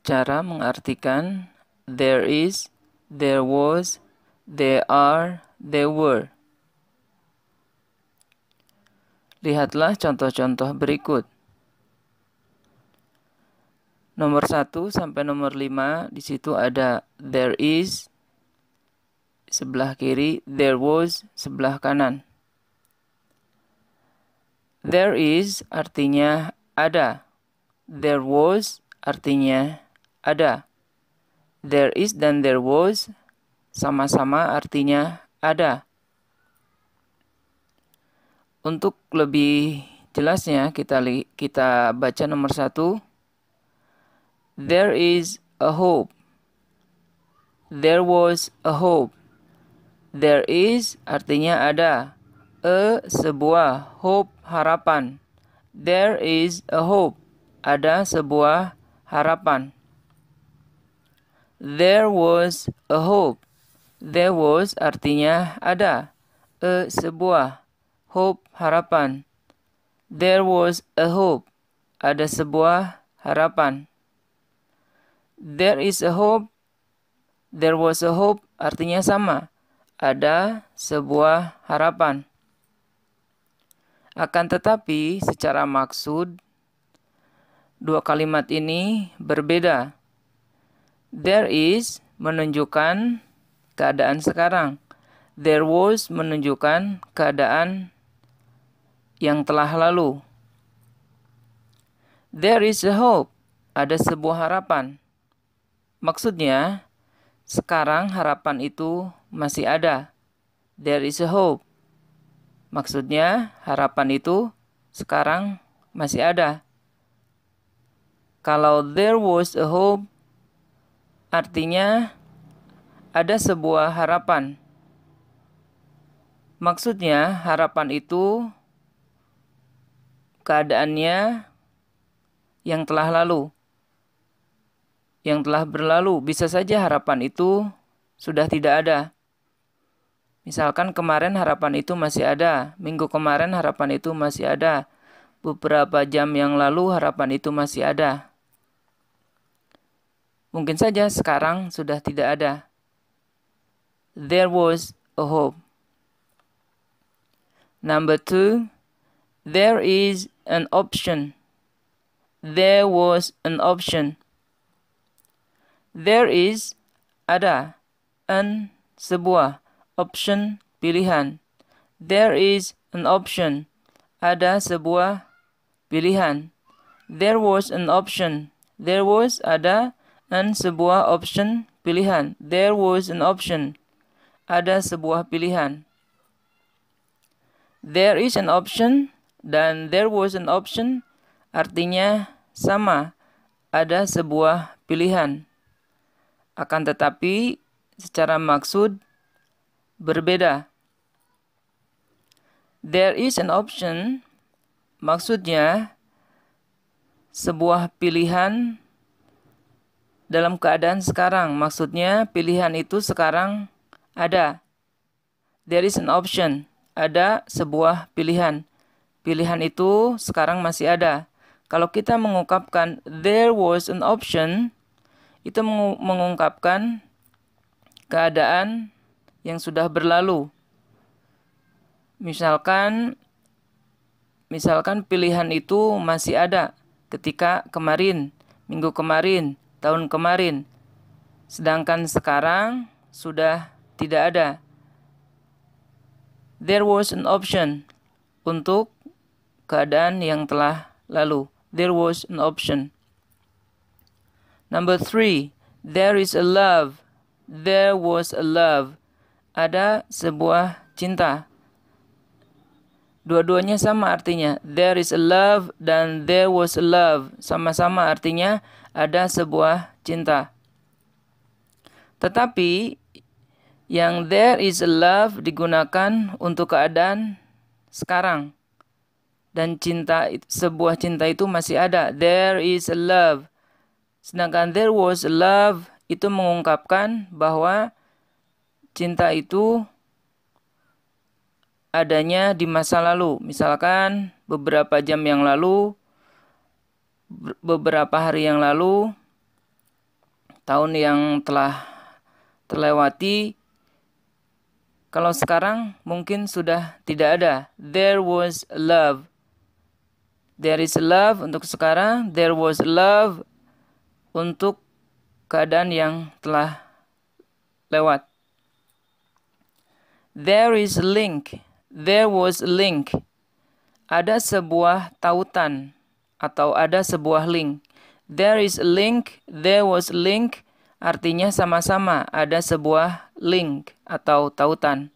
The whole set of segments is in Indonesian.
Cara mengartikan there is, there was, there are, there were. Lihatlah contoh-contoh berikut. Nomor 1 sampai nomor 5 di situ ada there is sebelah kiri, there was sebelah kanan. There is artinya ada. There was artinya ada. There is dan there was sama-sama artinya ada. Untuk lebih jelasnya kita li kita baca nomor satu. There is a hope. There was a hope. There is artinya ada. A sebuah hope harapan. There is a hope. Ada sebuah harapan. There was a hope. There was artinya ada. A e, sebuah. Hope harapan. There was a hope. Ada sebuah harapan. There is a hope. There was a hope artinya sama. Ada sebuah harapan. Akan tetapi secara maksud dua kalimat ini berbeda There is menunjukkan keadaan sekarang. There was menunjukkan keadaan yang telah lalu. There is a hope. Ada sebuah harapan. Maksudnya, sekarang harapan itu masih ada. There is a hope. Maksudnya, harapan itu sekarang masih ada. Kalau there was a hope, Artinya, ada sebuah harapan. Maksudnya, harapan itu keadaannya yang telah lalu, yang telah berlalu. Bisa saja harapan itu sudah tidak ada. Misalkan kemarin harapan itu masih ada, minggu kemarin harapan itu masih ada, beberapa jam yang lalu harapan itu masih ada. Mungkin saja sekarang sudah tidak ada. There was a hope. Number two, there is an option. There was an option. There is ada an sebuah option pilihan. There is an option. Ada sebuah pilihan. There was an option. There was ada dan sebuah option pilihan. There was an option. Ada sebuah pilihan. There is an option dan there was an option artinya sama. Ada sebuah pilihan. Akan tetapi secara maksud berbeda. There is an option maksudnya sebuah pilihan dalam keadaan sekarang. Maksudnya pilihan itu sekarang ada. There is an option. Ada sebuah pilihan. Pilihan itu sekarang masih ada. Kalau kita mengungkapkan there was an option, itu mengungkapkan keadaan yang sudah berlalu. Misalkan misalkan pilihan itu masih ada ketika kemarin, minggu kemarin, tahun kemarin. Sedangkan sekarang sudah tidak ada. There was an option untuk keadaan yang telah lalu. There was an option. Number three, there is a love. There was a love. Ada sebuah cinta. Dua-duanya sama artinya. There is a love dan there was a love. Sama-sama artinya ada sebuah cinta. Tetapi yang there is a love digunakan untuk keadaan sekarang dan cinta sebuah cinta itu masih ada. There is a love. Sedangkan there was a love itu mengungkapkan bahwa cinta itu adanya di masa lalu. Misalkan beberapa jam yang lalu beberapa hari yang lalu tahun yang telah terlewati kalau sekarang mungkin sudah tidak ada there was love there is love untuk sekarang there was love untuk keadaan yang telah lewat there is link there was link ada sebuah tautan atau ada sebuah link. There is a link, there was a link, artinya sama-sama ada sebuah link atau tautan.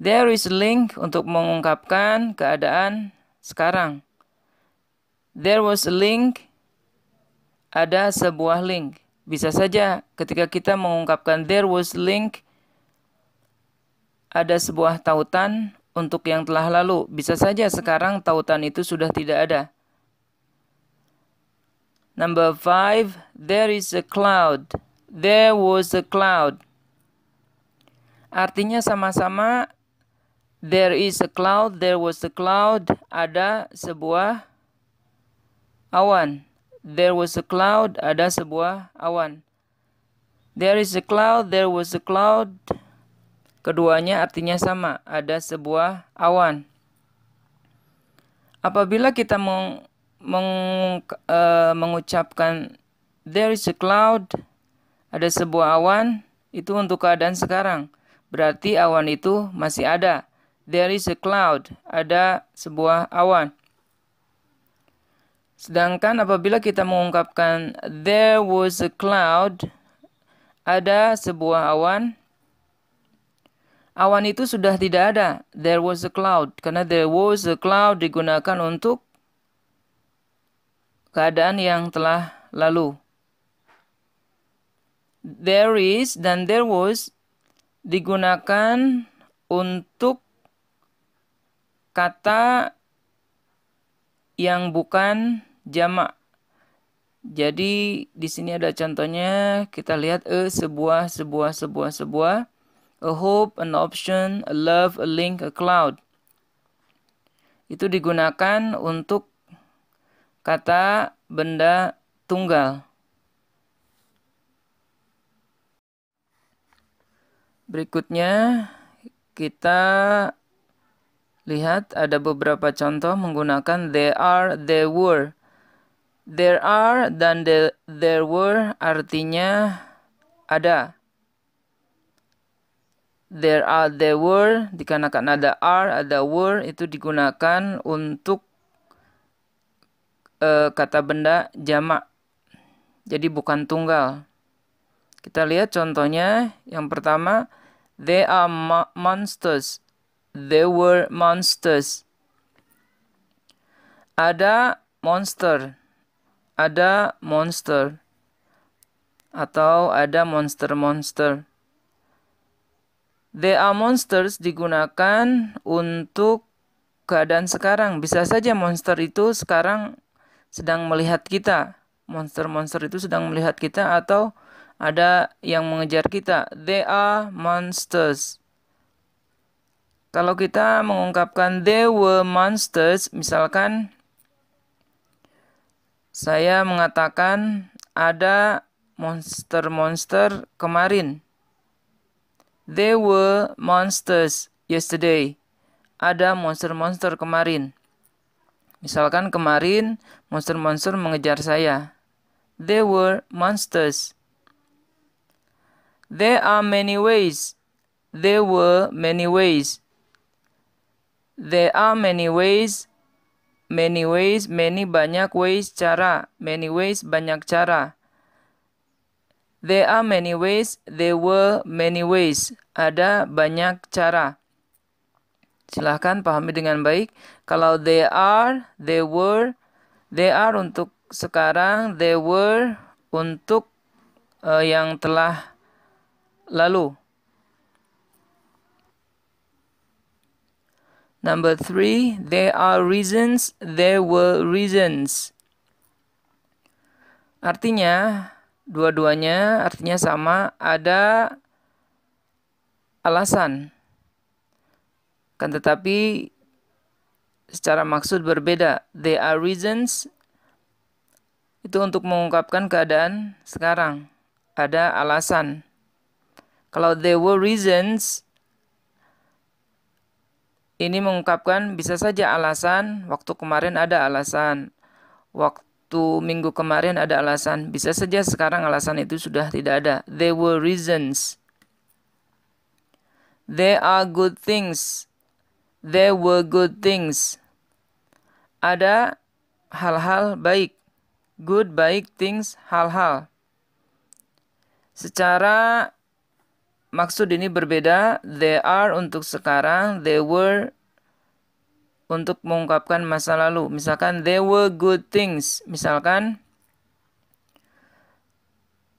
There is a link untuk mengungkapkan keadaan sekarang. There was a link, ada sebuah link. Bisa saja ketika kita mengungkapkan there was link, ada sebuah tautan untuk yang telah lalu. Bisa saja sekarang tautan itu sudah tidak ada. Number five, there is a cloud. There was a cloud. Artinya sama-sama there is a cloud, there was a cloud, ada sebuah awan. There was a cloud, ada sebuah awan. There is a cloud, there was a cloud, Keduanya artinya sama, ada sebuah awan. Apabila kita meng, meng, uh, mengucapkan there is a cloud, ada sebuah awan, itu untuk keadaan sekarang. Berarti awan itu masih ada. There is a cloud, ada sebuah awan. Sedangkan apabila kita mengungkapkan there was a cloud, ada sebuah awan, awan itu sudah tidak ada. There was a cloud. Karena there was a cloud digunakan untuk keadaan yang telah lalu. There is dan there was digunakan untuk kata yang bukan jamak. Jadi di sini ada contohnya kita lihat e sebuah sebuah sebuah sebuah a hope, an option, a love, a link, a cloud. Itu digunakan untuk kata benda tunggal. Berikutnya kita lihat ada beberapa contoh menggunakan there are, there were. There are dan there were artinya ada there are there were dikarenakan ada are ada were itu digunakan untuk uh, kata benda jamak jadi bukan tunggal kita lihat contohnya yang pertama they are mo monsters there were monsters ada monster ada monster atau ada monster-monster monster monster They are monsters digunakan untuk keadaan sekarang. Bisa saja monster itu sekarang sedang melihat kita. Monster-monster itu sedang melihat kita atau ada yang mengejar kita. They are monsters. Kalau kita mengungkapkan they were monsters, misalkan saya mengatakan ada monster-monster kemarin. There were monsters yesterday. Ada monster-monster kemarin. Misalkan kemarin monster-monster mengejar saya. There were monsters. There are many ways. There were many ways. There are many ways. Many ways, many banyak ways cara. Many ways banyak cara. There are many ways, there were many ways. Ada banyak cara. Silahkan pahami dengan baik. Kalau there are, there were, there are untuk sekarang, there were untuk uh, yang telah lalu. Number three, there are reasons, there were reasons. Artinya, dua-duanya artinya sama ada alasan kan tetapi secara maksud berbeda there are reasons itu untuk mengungkapkan keadaan sekarang ada alasan kalau there were reasons ini mengungkapkan bisa saja alasan waktu kemarin ada alasan waktu waktu minggu kemarin ada alasan. Bisa saja sekarang alasan itu sudah tidak ada. There were reasons. There are good things. There were good things. Ada hal-hal baik. Good, baik, things, hal-hal. Secara maksud ini berbeda. There are untuk sekarang. There were untuk mengungkapkan masa lalu. Misalkan there were good things. Misalkan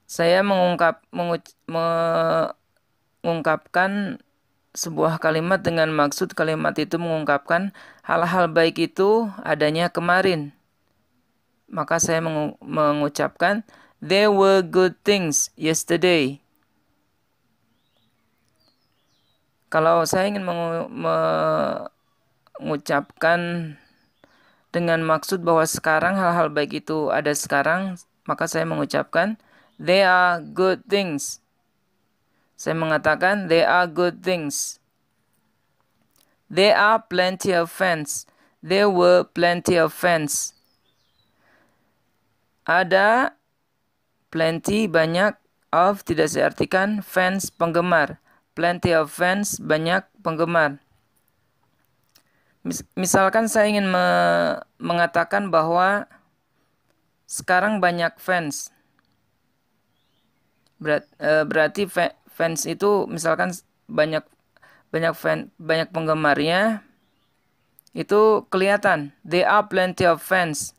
saya mengungkap menguc, mengungkapkan sebuah kalimat dengan maksud kalimat itu mengungkapkan hal-hal baik itu adanya kemarin. Maka saya mengu mengucapkan there were good things yesterday. Kalau saya ingin mengu me mengucapkan dengan maksud bahwa sekarang hal-hal baik itu ada sekarang, maka saya mengucapkan they are good things. Saya mengatakan they are good things. There are plenty of fans. There were plenty of fans. Ada plenty banyak of tidak saya artikan fans penggemar. Plenty of fans banyak penggemar misalkan saya ingin me mengatakan bahwa sekarang banyak fans. Berat, e, berarti fans itu misalkan banyak banyak fan banyak penggemarnya itu kelihatan there are plenty of fans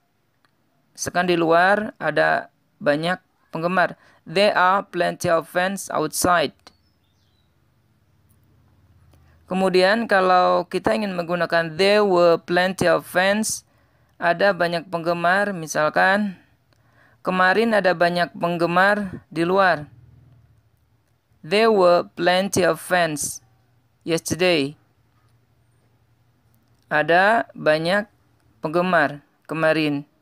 sekarang di luar ada banyak penggemar there are plenty of fans outside Kemudian kalau kita ingin menggunakan there were plenty of fans, ada banyak penggemar, misalkan kemarin ada banyak penggemar di luar. There were plenty of fans yesterday. Ada banyak penggemar kemarin.